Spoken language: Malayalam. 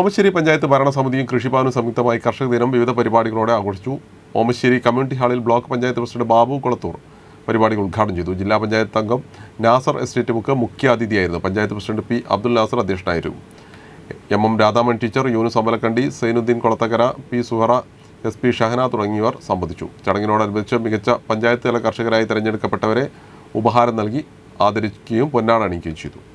ഓമശ്ശേരി പഞ്ചായത്ത് ഭരണസമിതിയും കൃഷിഭവനും സംയുക്തമായി കർഷക ദിനം വിവിധ പരിപാടികളോടെ ആഘോഷിച്ചു ഓമശ്ശേരി കമ്മ്യൂണിറ്റി ഹാളിൽ ബ്ലോക്ക് പഞ്ചായത്ത് പ്രസിഡന്റ് ബാബു കുളത്തൂർ പരിപാടികൾ ഉദ്ഘാടനം ചെയ്തു ജില്ലാ പഞ്ചായത്ത് അംഗം നാസർ എസ്റ്റേറ്റ് മുക്ക് മുഖ്യാതിഥിയായിരുന്നു പഞ്ചായത്ത് പ്രസിഡന്റ് പി അബ്ദുൽ നാസർ അധ്യക്ഷനായിരുന്നു M M Radhaman teacher Yunus Amalakkandi Sainuddeen Kolathakkara P Suhara S P Shahana തുടങ്ങിയവർ സംബന്ധിച്ചു ചടങ്ങിനോടനുബന്ധിച്ച് മികച്ച പഞ്ചായത്ത് തല കർഷകരായി തിരഞ്ഞെടുക്കപ്പെട്ടവരെ ഉപഹാരം നൽകി ആദരിക്കുകയും പൊന്നാട ചെയ്തു